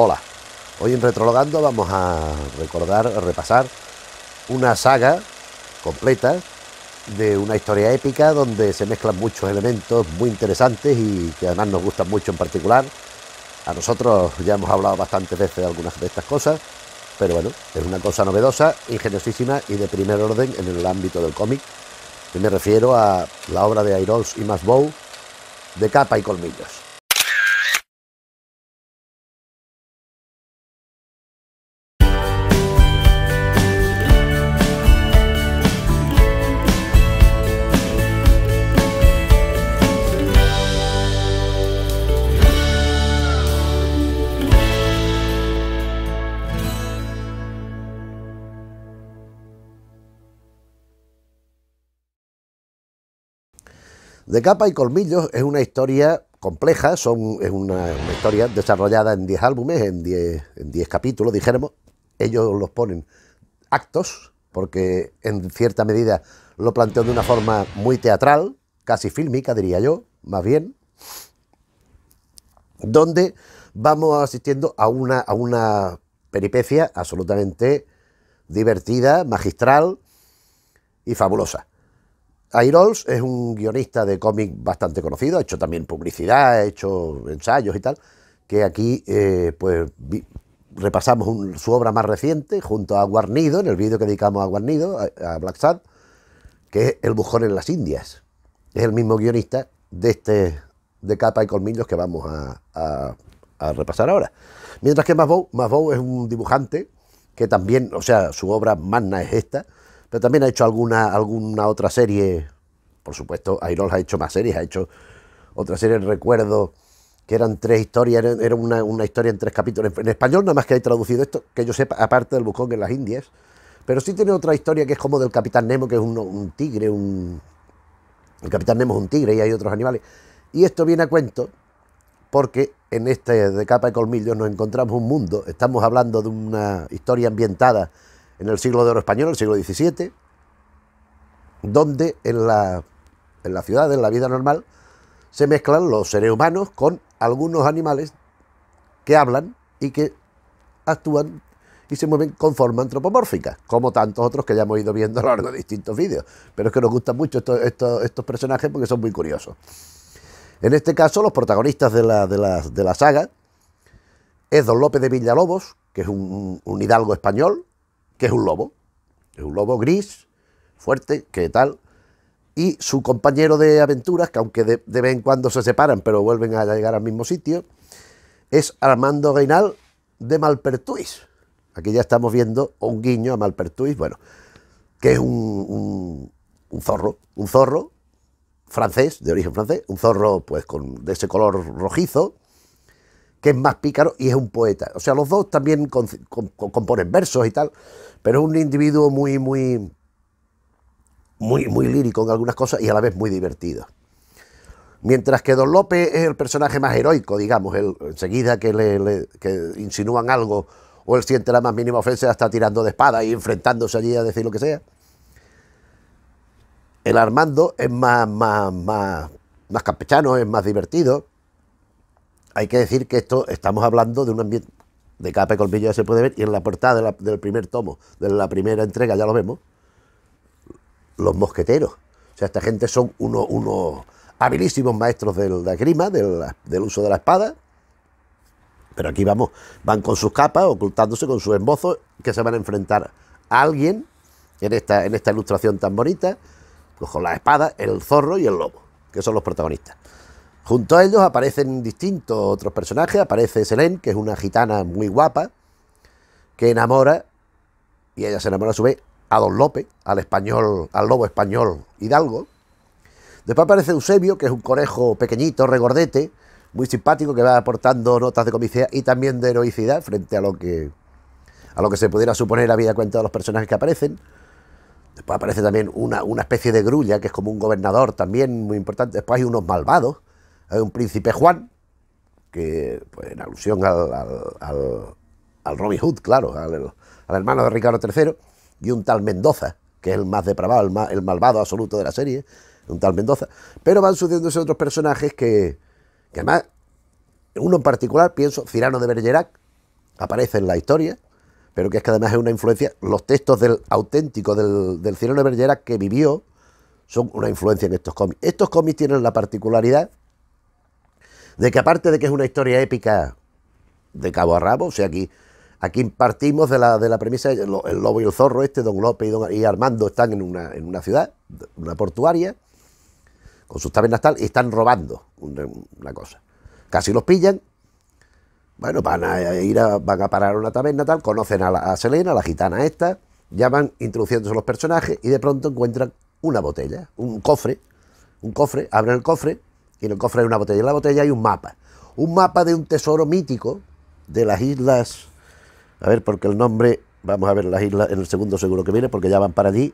Hola, hoy en Retrologando vamos a recordar, repasar una saga completa de una historia épica donde se mezclan muchos elementos muy interesantes y que además nos gustan mucho en particular. A nosotros ya hemos hablado bastante veces de algunas de estas cosas, pero bueno, es una cosa novedosa, ingeniosísima y de primer orden en el ámbito del cómic. Y me refiero a la obra de Airols y Masbow, de capa y colmillos. De capa y colmillos es una historia compleja, son, es una, historia desarrollada en 10 álbumes, en 10 diez capítulos, dijéramos. Ellos los ponen actos, porque en cierta medida lo plantean de una forma muy teatral, casi fílmica, diría yo, más bien, donde vamos asistiendo a una, a una peripecia absolutamente divertida, magistral y fabulosa. Airols es un guionista de cómic bastante conocido, ha hecho también publicidad, ha hecho ensayos y tal, que aquí eh, pues repasamos su obra más reciente junto a Guarnido, en el vídeo que dedicamos a Guarnido, a, Black Sad, que es El Bujón en las Indias. Es el mismo guionista de este de capa y colmillos que vamos a, repasar ahora. Mientras que Mavou, es un dibujante que también, o sea, su obra magna es esta, pero también ha hecho alguna, alguna otra serie. Por supuesto, Airol ha hecho más series, ha hecho otra serie, recuerdo que eran tres historias, era una, historia en tres capítulos. En español nada más que he traducido esto, que yo sepa, aparte del Buscón en las Indias. Pero sí tiene otra historia que es como del Capitán Nemo, que es un, tigre, un... El Capitán Nemo es un tigre y hay otros animales. Y esto viene a cuento porque en este de capa y Colmillo nos encontramos un mundo, estamos hablando de una historia ambientada en el siglo de oro español, el siglo XVII, donde en la, la ciudad, en la vida normal, se mezclan los seres humanos con algunos animales que hablan y que actúan y se mueven con forma antropomórfica, como tantos otros que ya hemos ido viendo a lo largo de distintos vídeos. Pero es que nos gustan mucho estos, personajes porque son muy curiosos. En este caso, los protagonistas de la, saga es Don López de Villalobos, que es un hidalgo español, que es un lobo, es un lobo gris, fuerte, que tal, y su compañero de aventuras, que aunque de, vez en cuando se separan, pero vuelven a llegar al mismo sitio, es Armando Gainal de Malpertuis. Aquí ya estamos viendo un guiño a Malpertuis, bueno, que es un, un zorro, un zorro francés, de origen francés, un zorro pues con, de ese color rojizo, que es más pícaro y es un poeta. O sea, los dos también componen versos y tal, pero es un individuo muy, muy, muy, muy lírico en algunas cosas y a la vez muy divertido. Mientras que Don López es el personaje más heroico, digamos, enseguida que le, insinúan algo o él siente la más mínima ofensa, está tirando de espada y enfrentándose allí a decir lo que sea. El Armando es más, más, más, más campechano, es más divertido, hay que decir que esto estamos hablando de un ambiente de capa y colmillo ya se puede ver y en la portada del primer tomo, de la primera entrega ya lo vemos, los mosqueteros. O sea, esta gente son unos, habilísimos maestros de la grima, del, uso de la espada. Pero aquí vamos, van con sus capas, ocultándose con sus embozos, que se van a enfrentar a alguien en esta, en esta ilustración tan bonita, pues con la espada, el zorro y el lobo, que son los protagonistas. Junto a ellos aparecen distintos otros personajes. Aparece Selene, que es una gitana muy guapa, que enamora, y ella se enamora a su vez, a Don López, al español, al lobo español Hidalgo. Después aparece Eusebio, que es un conejo pequeñito, regordete, muy simpático, que va aportando notas de comicidad y también de heroicidad frente a lo que a lo que se pudiera suponer vida cuenta de los personajes que aparecen. Después aparece también una, una especie de grulla, que es como un gobernador también muy importante. Después hay unos malvados, hay un príncipe Juan, que pues, en alusión al, al, Robin Hood, claro, al, hermano de Ricardo III, y un tal Mendoza, que es el más depravado, el, el malvado absoluto de la serie, un tal Mendoza. Pero van sucediéndose otros personajes que, que además, uno en particular, pienso, Cirano de Bergerac, aparece en la historia, pero que es que además es una influencia, los textos del auténtico del, del Cirano de Bergerac que vivió, son una influencia en estos cómics. Estos cómics tienen la particularidad de que aparte de que es una historia épica de cabo a rabo, o sea, aquí, aquí partimos de la, de la premisa, el, lobo y el zorro este, don López y, don, y Armando están en una, en una ciudad, una portuaria, con sus tabernas tal, y están robando una, cosa. Casi los pillan. Bueno, van a ir a, van a parar una taberna tal, conocen a, Selena, la gitana esta, ya van introduciéndose los personajes y de pronto encuentran una botella, un cofre, un cofre, abren el cofre y en el cofre hay una botella. en la botella hay un mapa. Un mapa de un tesoro mítico de las islas. A ver, porque el nombre. Vamos a ver las islas en el segundo seguro que viene, porque ya van para allí.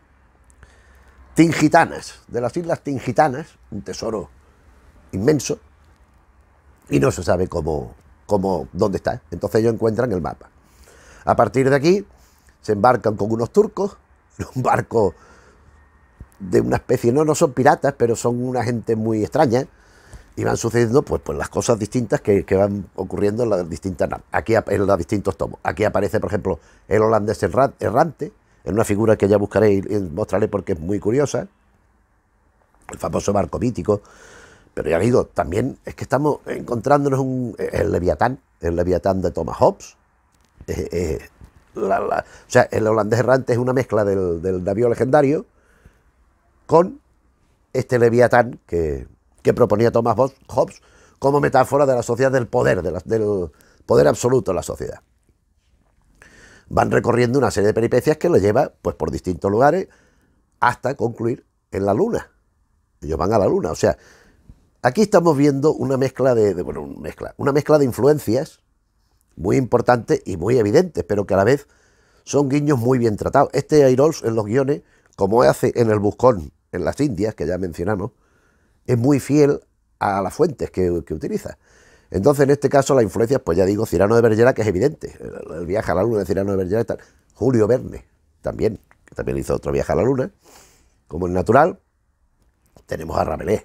Tingitanas. De las islas Tingitanas. Un tesoro inmenso. Y no se sabe cómo, cómo, dónde está. Entonces ellos encuentran el mapa. A partir de aquí se embarcan con unos turcos, en un barco de una especie, no, no son piratas, pero son una gente muy extraña, y van sucediendo pues, pues las cosas distintas que, van ocurriendo en las distintas aquí en los distintos tomos. Aquí aparece, por ejemplo, el holandés errante, en una figura que ya buscaré y mostraré porque es muy curiosa, el famoso barco mítico. Pero ya digo, también es que estamos encontrándonos un, eh, el Leviatán, el Leviatán de Thomas Hobbes. o sea, el holandés errante es una mezcla del, del navío legendario con este Leviatán que, que proponía Thomas Hobbes como metáfora de la sociedad del poder, de del poder absoluto en la sociedad. Van recorriendo una serie de peripecias que lo lleva pues, por distintos lugares hasta concluir en la luna. Ellos van a la luna, o sea, aquí estamos viendo una mezcla de, mezcla, una mezcla de influencias muy importantes y muy evidentes, pero que a la vez son guiños muy bien tratados. Este Airols en los guiones, como hace en el Buscón, en las Indias, que ya mencionamos, es muy fiel a las fuentes que, utiliza. Entonces, en este caso, la influencia, pues ya digo, Cirano de Bergerac, que es evidente. El, viaje a la luna de Cirano de Bergerac, Julio Verne, también, que también hizo otro viaje a la luna, como es natural. Tenemos a Rabelais.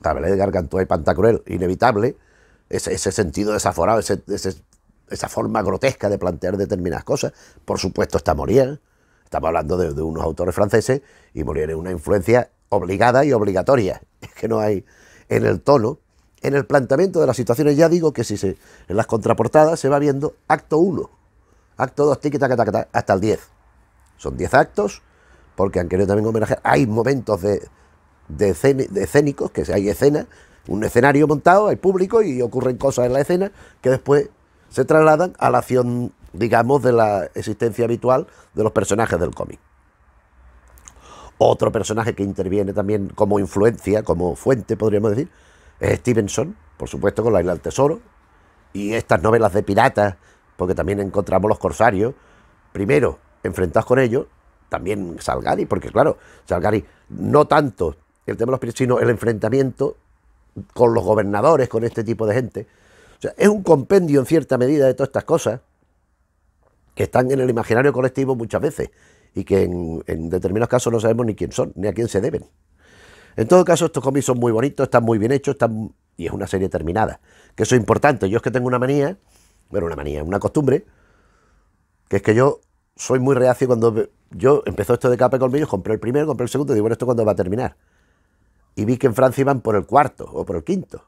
Rabelais de Gargantua y Pantacruel, inevitable. Ese, sentido desaforado, esa forma grotesca de plantear determinadas cosas. Por supuesto, está Molière. Estamos hablando de, de unos autores franceses y Molière es una influencia obligada y obligatoria es que no hay en el tono, en el planteamiento de las situaciones. Ya digo que si se, en las contraportadas se va viendo acto 1, acto 2, hasta el 10. Son 10 actos, porque han querido también homenajear. Hay momentos de, de, escénicos, que hay escenas, un escenario montado, hay público y ocurren cosas en la escena que después se trasladan a la acción, digamos, de la existencia habitual de los personajes del cómic. Otro personaje que interviene también como influencia, como fuente, podríamos decir, es Stevenson, por supuesto, con La Isla del Tesoro. Y estas novelas de piratas, porque también encontramos los corsarios, primero enfrentados con ellos, también Salgari, porque claro, Salgari no tanto el tema de los piratas, sino el enfrentamiento con los gobernadores, con este tipo de gente. es un compendio en cierta medida de todas estas cosas que están en el imaginario colectivo muchas veces y que en, determinados casos no sabemos ni quién son, ni a quién se deben. En todo caso, estos cómics son muy bonitos, están muy bien hechos, están y es una serie terminada, que eso es importante. Yo es que tengo una manía, bueno, una manía, una costumbre, que es que yo soy muy reacio cuando yo empezó esto de capa colmillos, compré el primero, compré el segundo, y digo, bueno, ¿esto cuando va a terminar? Y vi que en Francia iban por el cuarto o por el quinto.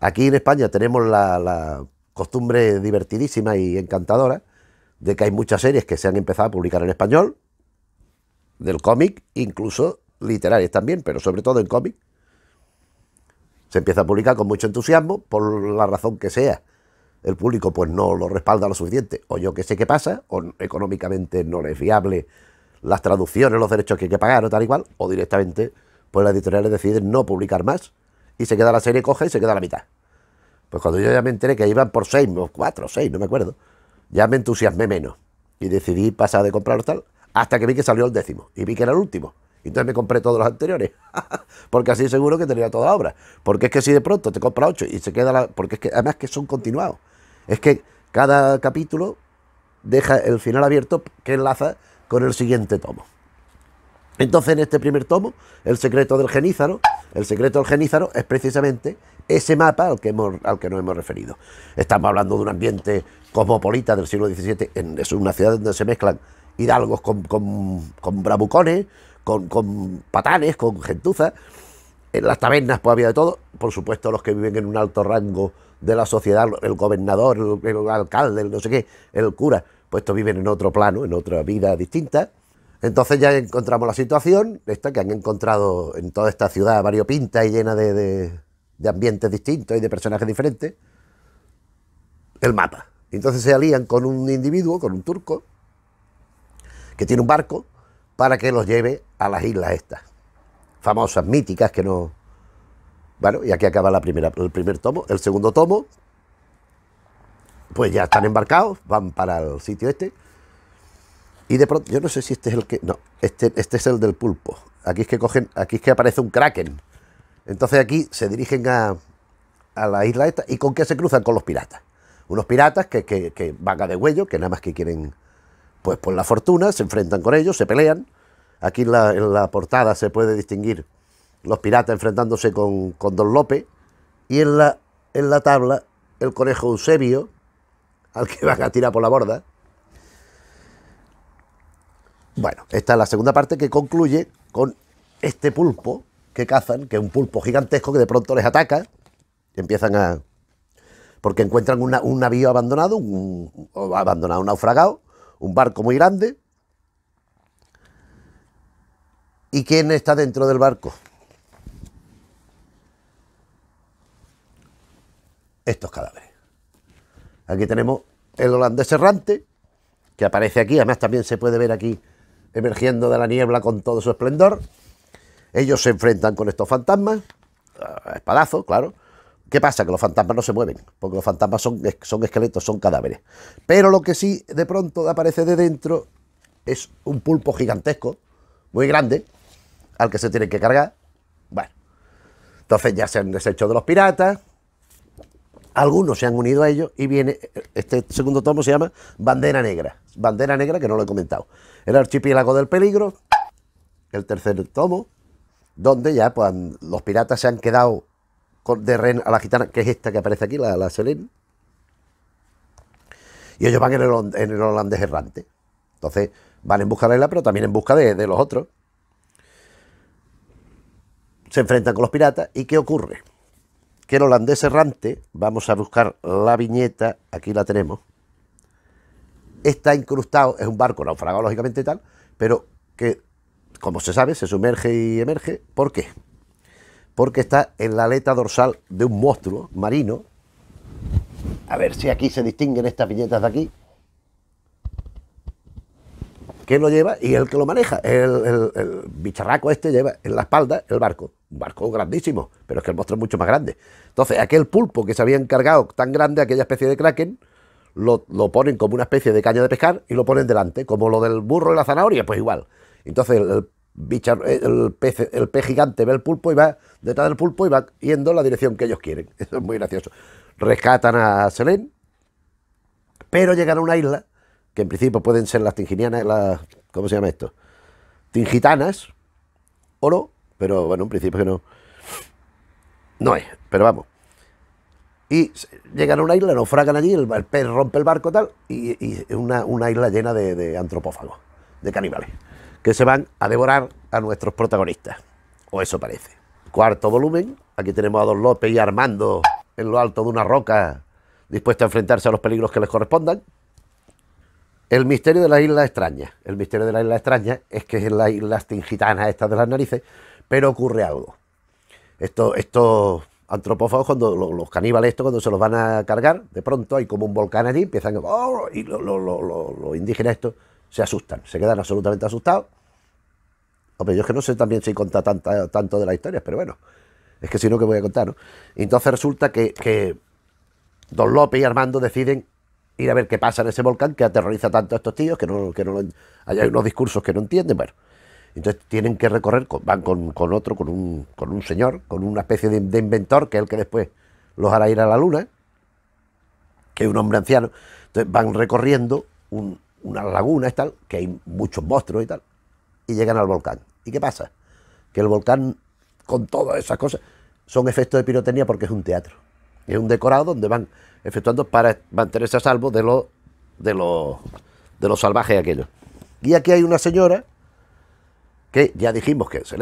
Aquí en España tenemos la costumbre divertidísima y encantadora de que hay muchas series que se han empezado a publicar en español, del cómic, incluso literarias también, pero sobre todo en cómic. Se empieza a publicar con mucho entusiasmo, por la razón que sea. El público pues no lo respalda lo suficiente, o yo que sé qué pasa, o económicamente no es viable las traducciones, los derechos que hay que pagar o tal y cual, o directamente pues las editoriales deciden no publicar más y se queda la serie coja y se queda la mitad. Pues cuando yo ya me enteré que iban por seis, o cuatro, seis, no me acuerdo, ya me entusiasmé menos y decidí pasar de comprar tal hasta que vi que salió el décimo y vi que era el último. Entonces me compré todos los anteriores, porque así seguro que tenía toda la obra. Porque es que si de pronto te compra ocho y se queda la... Porque es que además que son continuados. Es que cada capítulo deja el final abierto que enlaza con el siguiente tomo. Entonces, en este primer tomo, El secreto del genízaro, el secreto del genízaro es precisamente ese mapa al que, al que nos hemos referido. Estamos hablando de un ambiente cosmopolita del siglo XVII, en, es una ciudad donde se mezclan hidalgos con, con, con bravucones, con, con, patanes, con gentuza. En las tabernas pues había de todo, por supuesto los que viven en un alto rango de la sociedad, el gobernador, el, alcalde, no sé qué, el cura, pues estos viven en otro plano, en otra vida distinta entonces ya encontramos la situación, esta que han encontrado en toda esta ciudad variopinta y llena de, ambientes distintos y de personajes diferentes, el mapa. Entonces se alían con un individuo, con un turco, que tiene un barco, para que los lleve a las islas estas, famosas, míticas, que no... Bueno, y aquí acaba la primera, el primer tomo. El segundo tomo, pues ya están embarcados, van para el sitio este. Y de pronto, yo no sé si este es el que. No, este, este, es el del pulpo. Aquí es que cogen, aquí es que aparece un kraken. Entonces aquí se dirigen a, a la isla esta. ¿Y con qué se cruzan? Con los piratas. Unos piratas que, que, van a de huello, que nada más que quieren, pues por la fortuna, se enfrentan con ellos, se pelean. Aquí en la, portada se puede distinguir los piratas enfrentándose con, con Don López. Y en la, en la tabla, el conejo Eusebio, al que van a tirar por la borda, bueno, esta es la segunda parte que concluye con este pulpo que cazan, que es un pulpo gigantesco que de pronto les ataca empiezan a... porque encuentran un navío abandonado, un, naufragado, un barco muy grande. ¿Y quién está dentro del barco? Estos cadáveres. Aquí tenemos el holandés errante, que aparece aquí, además también se puede ver aquí emergiendo de la niebla con todo su esplendor. Ellos se enfrentan con estos fantasmas, espadazo, claro. ¿Qué pasa? Que los fantasmas no se mueven, porque los fantasmas son, son esqueletos, son cadáveres. Pero lo que sí de pronto aparece de dentro es un pulpo gigantesco, muy grande, al que se tienen que cargar. Bueno, entonces ya se han deshecho de los piratas, algunos se han unido a ellos y viene, este segundo tomo se llama Bandera Negra, Bandera Negra que no lo he comentado. El archipiélago del peligro, el tercer tomo, donde ya pues, los piratas se han quedado de ren a la gitana, que es esta que aparece aquí, la, la Y ellos van en el, holandés errante. Entonces van en busca de la pero también en busca de los otros. Se enfrentan con los piratas. ¿Y qué ocurre? Que el holandés errante, vamos a buscar la viñeta, aquí la tenemos está incrustado, es un barco naufragado lógicamente tal, pero que, como se sabe, se sumerge y emerge. ¿Por qué? Porque está en la aleta dorsal de un monstruo marino. A ver si aquí se distinguen estas viñetas de aquí. quién lo lleva y el que lo maneja, el, el bicharraco este lleva en la espalda el barco un barco grandísimo, pero es que el monstruo es mucho más grande. Entonces, aquel pulpo que se había encargado tan grande, aquella especie de kraken, lo, ponen como una especie de caña de pescar y lo ponen delante, como lo del burro y la zanahoria, pues igual. Entonces el, el, eh, pez, gigante ve el pulpo y va detrás del pulpo y va yendo en la dirección que ellos quieren. Eso es muy gracioso. Rescatan a Selene, pero llegan a una isla, que en principio pueden ser las tinginianas, las, ¿cómo se llama esto? Tingitanas, o no, pero bueno, en principio que no. No es, pero vamos. Y llegan a una isla, naufragan allí, el, pez rompe el barco tal, y, es una, isla llena de, antropófagos, de caníbales, que se van a devorar a nuestros protagonistas. O eso parece. Cuarto volumen, aquí tenemos a Don López y Armando en lo alto de una roca, dispuestos a enfrentarse a los peligros que les correspondan. El misterio de la isla extraña. El misterio de la isla extraña es que es en las islas tingitanas estas de las narices, pero ocurre algo. Esto, esto antropófagos, cuando los caníbales, esto, cuando se los van a cargar, de pronto hay como un volcán allí, empiezan a, oh, y los indígenas estos se asustan, se quedan absolutamente asustados. Hombre, yo es que no sé también si contar tanta, tanto de la historia, pero bueno, es que si no, ¿qué voy a contar? Entonces resulta que, Don López y Armando deciden ir a ver qué pasa en ese volcán que aterroriza tanto a estos tíos, que no, que no hay unos discursos que no entienden, bueno. Entonces tienen que recorrer, van con, otro, con un, con un, señor, con una especie de, inventor, que es el que después los hará ir a la luna, que es un hombre anciano. Entonces van recorriendo ...una laguna y tal, que hay muchos monstruos y tal, y llegan al volcán. ¿Y qué pasa? Que el volcán, con todas esas cosas, son efectos de pirotecnia porque es un teatro. Es un decorado donde van efectuando para mantenerse a salvo de los de los de los salvajes aquellos. Y aquí hay una señora que ya dijimos que se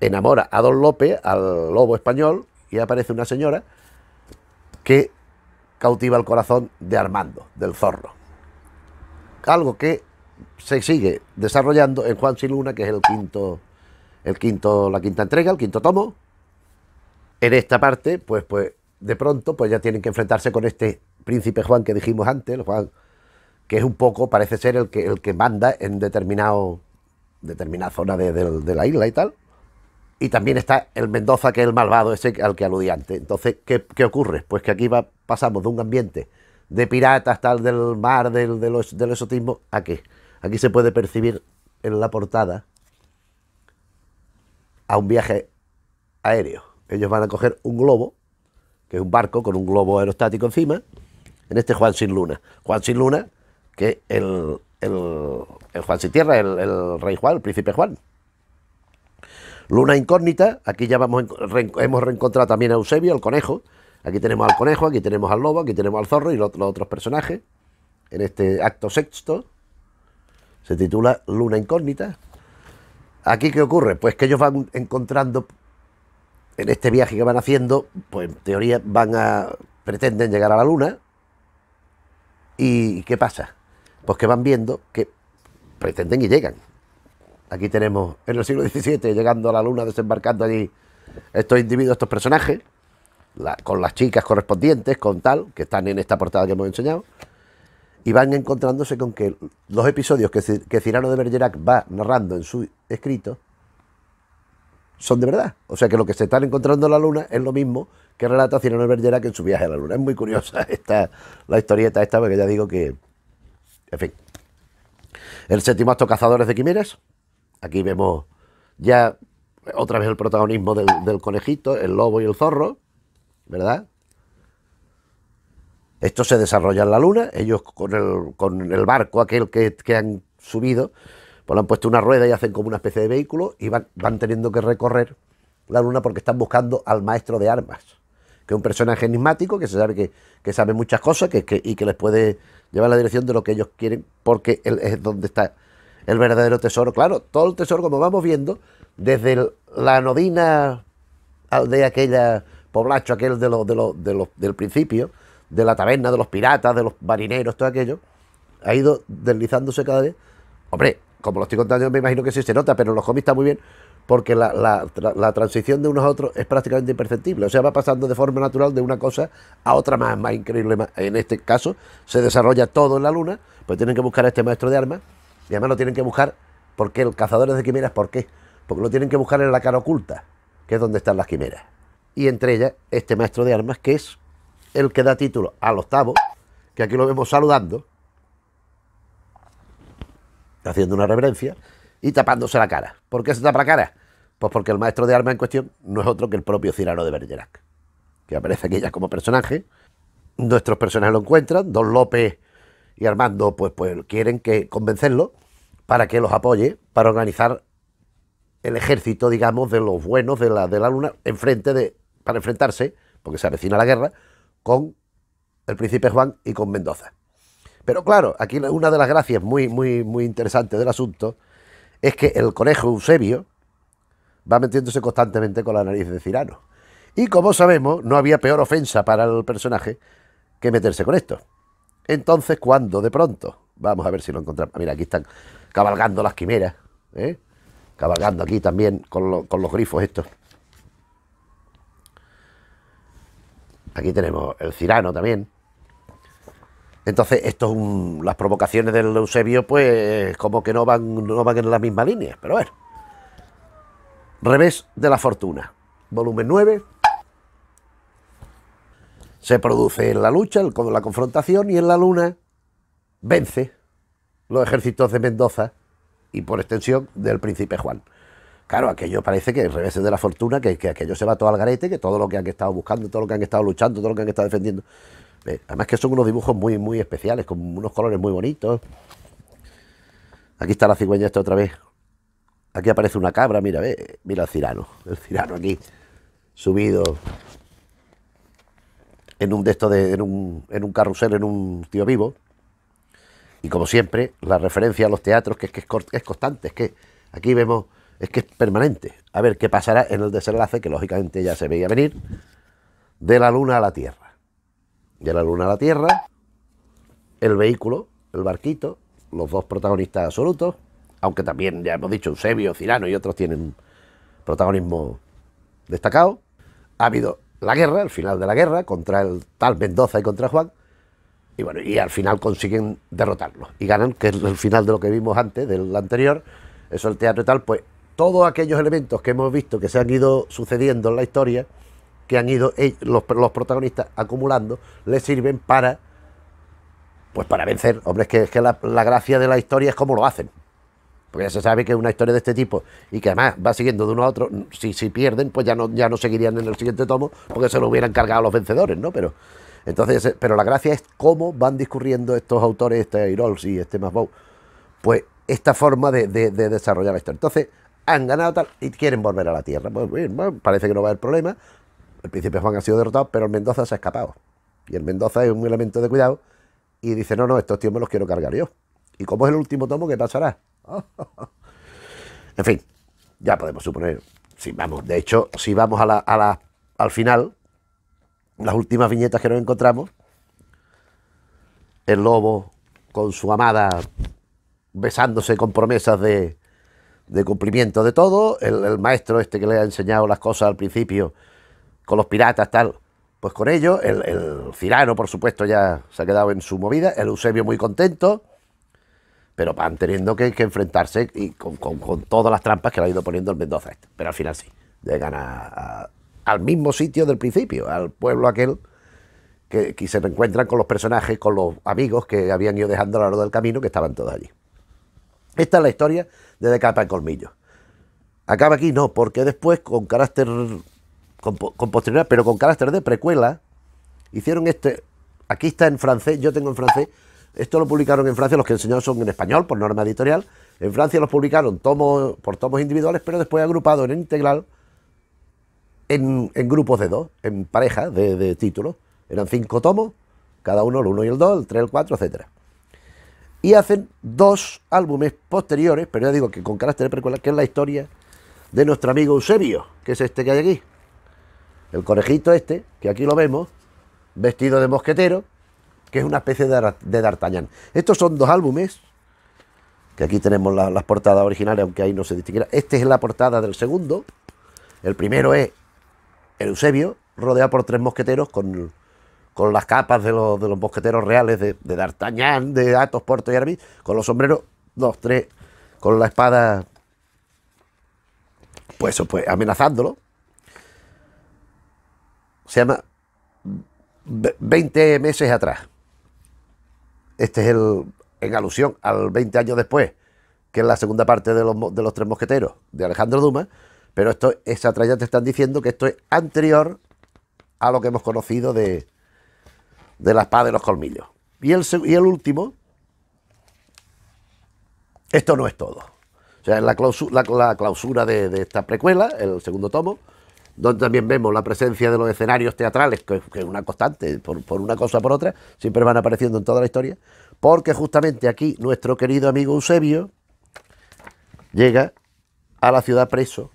enamora a Don López, al lobo español, y aparece una señora que cautiva el corazón de Armando, del zorro. Algo que se sigue desarrollando en Juan Luna, que es el quinto, el quinto, la quinta entrega, el quinto tomo. En esta parte, pues, pues, de pronto, pues ya tienen que enfrentarse con este príncipe Juan que dijimos antes, Juan, que es un poco, parece ser el que, el que manda en determinado determinada zona de, la isla y tal. Y también está el Mendoza, que es el malvado ese al que aludí antes. Entonces, ¿qué, ocurre? Pues que aquí pasamos de un ambiente de piratas, tal, del mar, del, del, exotismo, a qué? Aquí se puede percibir en la portada a un viaje aéreo. Ellos van a coger un globo, que es un barco con un globo aerostático encima, en este Juan Sin Luna. Juan Sin Luna, que el, el, Juan Sitierra, el, el, rey Juan, el príncipe Juan. Luna incógnita, aquí ya vamos, hemos reencontrado también a Eusebio, el conejo. Aquí tenemos al conejo, aquí tenemos al lobo, aquí tenemos al zorro y los, los otros personajes. En este acto sexto se titula Luna incógnita. ¿Aquí qué ocurre? Pues que ellos van encontrando, en este viaje que van haciendo, pues en teoría van a, pretenden llegar a la luna. ¿Y qué pasa? pues que van viendo que pretenden y llegan. Aquí tenemos en el siglo XVII, llegando a la luna, desembarcando allí estos individuos, estos personajes, con las chicas correspondientes, con tal, que están en esta portada que hemos enseñado, y van encontrándose con que los episodios que, que Cirano de Bergerac va narrando en su escrito son de verdad. O sea que lo que se están encontrando en la luna es lo mismo que relata Cirano de Bergerac en su viaje a la luna. Es muy curiosa esta, la historieta esta, porque ya digo que, en fin. El séptimo acto Cazadores de Quimeras. Aquí vemos ya otra vez el protagonismo del, conejito, el lobo y el zorro, ¿verdad? Esto se desarrolla en la luna, ellos con el, con el barco aquel que, han subido, pues le han puesto una rueda y hacen como una especie de vehículo y van, teniendo que recorrer la luna porque están buscando al maestro de armas, que es un personaje enigmático que se sabe que, sabe muchas cosas que, y que les puede lleva la dirección de lo que ellos quieren, porque es donde está el verdadero tesoro. Claro, todo el tesoro, como vamos viendo, desde la novina ...de aquella, poblacho aquel de lo, de del principio, de la taberna, de los piratas, de los marineros, todo aquello, ha ido deslizándose cada vez. Hombre, como lo estoy contando, me imagino que sí se nota, pero los cómics está muy bien, porque la, transición de unos a otros es prácticamente imperceptible. O sea, va pasando de forma natural de una cosa a otra más, más increíble. En este caso, se desarrolla todo en la luna, pues tienen que buscar a este maestro de armas, y además lo tienen que buscar, porque el cazador de quimeras, ¿por qué? Porque lo tienen que buscar en la cara oculta, que es donde están las quimeras. Y entre ellas, este maestro de armas, que es el que da título al octavo, que aquí lo vemos saludando, haciendo una reverencia, y tapándose la cara. ¿Por qué se tapa la cara? Pues porque el maestro de armas en cuestión no es otro que el propio Cirano de Bergerac, que aparece aquí ya como personaje. Nuestros personajes lo encuentran, Don López y Armando pues, pues quieren que convencerlo para que los apoye, para organizar el ejército, digamos, de los buenos de la, de la luna, enfrente de, para enfrentarse, porque se avecina la guerra, con el príncipe Juan y con Mendoza. Pero claro, aquí una de las gracias muy, muy, muy interesantes del asunto es que el conejo Eusebio va metiéndose constantemente con la nariz de Cirano. Y como sabemos, no había peor ofensa para el personaje que meterse con esto. Entonces, cuando de pronto, vamos a ver si lo encontramos. Mira, aquí están cabalgando las quimeras, ¿eh? cabalgando aquí también con, con los grifos estos. Aquí tenemos el cirano también. Entonces, esto las provocaciones del Eusebio, pues como que no van, no van en la misma línea, pero a ver. Revés de la fortuna, volumen 9. Se produce en la lucha, la confrontación, y en la luna vence los ejércitos de Mendoza y por extensión del príncipe Juan. Claro, aquello parece que el revés de la fortuna, que, que aquello se va todo al garete, que todo lo que han estado buscando, todo lo que han estado luchando, todo lo que han estado defendiendo, eh, además que son unos dibujos muy, muy especiales, con unos colores muy bonitos. Aquí está la cigüeña esta otra vez. Aquí aparece una cabra, mira, ve, mira el cirano. El cirano aquí, subido en un de de, en un, carrusel, en un tío vivo. Y como siempre, la referencia a los teatros, que es que es constante, es que aquí vemos, es que es permanente. A ver qué pasará en el desenlace, que lógicamente ya se veía venir, de la luna a la tierra de la luna a la tierra, el vehículo, el barquito, los dos protagonistas absolutos, aunque también ya hemos dicho Eusebio, Cirano y otros tienen protagonismo destacado. Ha habido la guerra, el final de la guerra, contra el tal Mendoza y contra Juan, y bueno, y al final consiguen derrotarlo y ganan, que es el final de lo que vimos antes, del anterior, eso el teatro y tal, pues todos aquellos elementos que hemos visto que se han ido sucediendo en la historia, que han ido los, los protagonistas acumulando, ...les sirven para, pues para vencer. Hombre, es que, es que la, gracia de la historia es cómo lo hacen. Porque ya se sabe que una historia de este tipo y que además va siguiendo de uno a otro, si, si pierden, pues ya no, ya no seguirían en el siguiente tomo porque se lo hubieran cargado los vencedores, ¿no? Pero, entonces, eh, pero la gracia es cómo van discurriendo estos autores, este Ayrols y este Masbow, pues esta forma de, desarrollar la historia. Entonces, han ganado tal y quieren volver a la Tierra. Pues bien, parece que no va a haber problema, el príncipe Juan ha sido derrotado, pero el Mendoza se ha escapado. Y el Mendoza es un elemento de cuidado y dice, no, no, estos tíos me los quiero cargar yo. ¿Y como es el último tomo, qué pasará? en fin, ya podemos suponer. Si vamos, de hecho, si vamos a la, al final, las últimas viñetas que nos encontramos, el lobo con su amada besándose con promesas de, de cumplimiento de todo, el, el maestro este que le ha enseñado las cosas al principio, con los piratas, tal. Pues con ellos, el, Cirano, por supuesto, ya se ha quedado en su movida, el Eusebio muy contento, pero van teniendo que, que enfrentarse y con, todas las trampas que le ha ido poniendo el Mendoza este. Pero al final sí, llegan al mismo sitio del principio, al pueblo aquel que, que, se encuentran con los personajes, con los amigos que habían ido dejando a lo largo del camino, que estaban todos allí. Esta es la historia de De Capa en Colmillo. Acaba aquí, no, porque después, con carácter con, posterioridad, pero con carácter de precuela, hicieron este, aquí está en francés, yo tengo en francés, esto lo publicaron en Francia, los que enseñaron son en español, por norma editorial, en Francia los publicaron tomo por tomos individuales, pero después agrupados en integral en, grupos de dos, en parejas de, títulos, eran cinco tomos, cada uno el uno y el dos el 3, el cuatro, etcétera. Y hacen dos álbumes posteriores, pero ya digo que con carácter de precuela, que es la historia de nuestro amigo Eusebio, que es este que hay aquí el conejito este, que aquí lo vemos, vestido de mosquetero, que es una especie de, D'Artagnan. Estos son dos álbumes, que aquí tenemos las portadas originales, aunque ahí no se distinguiera. Esta es la portada del segundo. El primero es Eusebio, rodeado por tres mosqueteros con, las capas de los, mosqueteros reales de, D'Artagnan, de Atos, Porto y Aramis, con los sombreros, dos, tres, con la espada, pues, pues amenazándolo se llama 20 meses atrás. Este es el, en alusión al 20 años después, que es la segunda parte de los, de los Tres Mosqueteros, de Alejandro Dumas, pero esto, esa ya te están diciendo que esto es anterior a lo que hemos conocido de, de la espada de los colmillos. Y el, y el último, esto no es todo. O sea, en la, clausura, clausura de esta precuela, el segundo tomo, donde también vemos la presencia de los escenarios teatrales, que, es una constante, por, una cosa por otra, siempre van apareciendo en toda la historia, porque justamente aquí nuestro querido amigo Eusebio llega a la ciudad preso,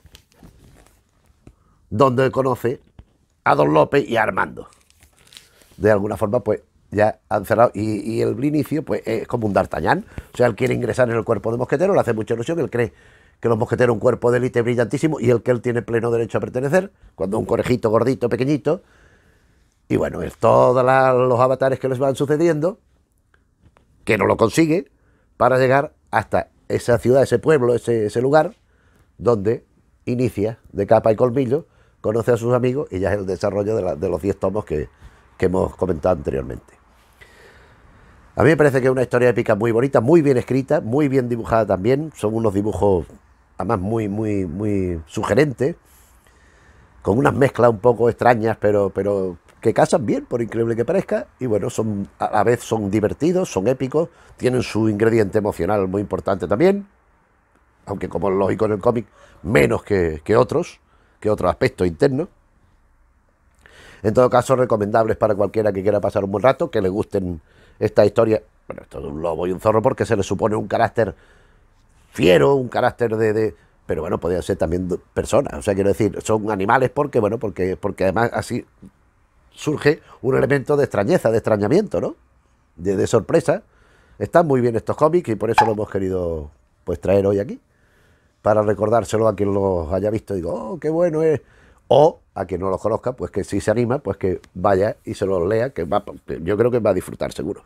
donde conoce a Don López y a Armando. De alguna forma, pues ya han cerrado. Y, el inicio, pues es como un d'Artagnan. O sea, él quiere ingresar en el cuerpo de Mosquetero, le hace mucha ilusión, él cree que los mosqueteros un cuerpo de élite brillantísimo y el que él tiene pleno derecho a pertenecer, cuando un corejito gordito, pequeñito. Y bueno, es todos los avatares que les van sucediendo, que no lo consigue, para llegar hasta esa ciudad, ese pueblo, ese, lugar, donde inicia de capa y colmillo, conoce a sus amigos y ya es el desarrollo de, los 10 tomos que, que hemos comentado anteriormente. A mí me parece que es una historia épica muy bonita, muy bien escrita, muy bien dibujada también. Son unos dibujos además muy, muy, muy sugerente, con unas mezclas un poco extrañas, pero, pero que casan bien, por increíble que parezca, y bueno, son, a la vez son divertidos, son épicos, tienen su ingrediente emocional muy importante también, aunque como es lógico en el cómic, menos que, que otros, que otro aspectos internos. En todo caso, recomendables para cualquiera que quiera pasar un buen rato, que le gusten esta historia. Bueno, esto de un lobo y un zorro porque se le supone un carácter fiero, un carácter de, de pero bueno, podían ser también personas, o sea, quiero decir, son animales porque, bueno, porque, porque además así surge un elemento de extrañeza, de extrañamiento, ¿no? De, sorpresa. Están muy bien estos cómics y por eso lo hemos querido pues traer hoy aquí, para recordárselo a quien los haya visto y digo, oh, qué bueno es, o a quien no los conozca, pues que si se anima, pues que vaya y se los lea, que va, yo creo que va a disfrutar seguro.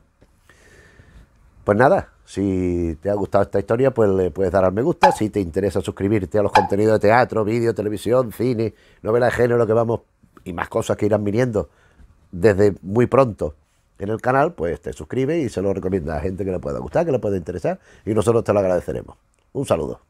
Pues nada, si te ha gustado esta historia, pues le puedes dar al me gusta. Si te interesa suscribirte a los contenidos de teatro, vídeo, televisión, cine, novela de género que vamos y más cosas que irán viniendo desde muy pronto en el canal, pues te suscribes y se lo recomienda a gente que le pueda gustar, que le pueda interesar y nosotros te lo agradeceremos. Un saludo.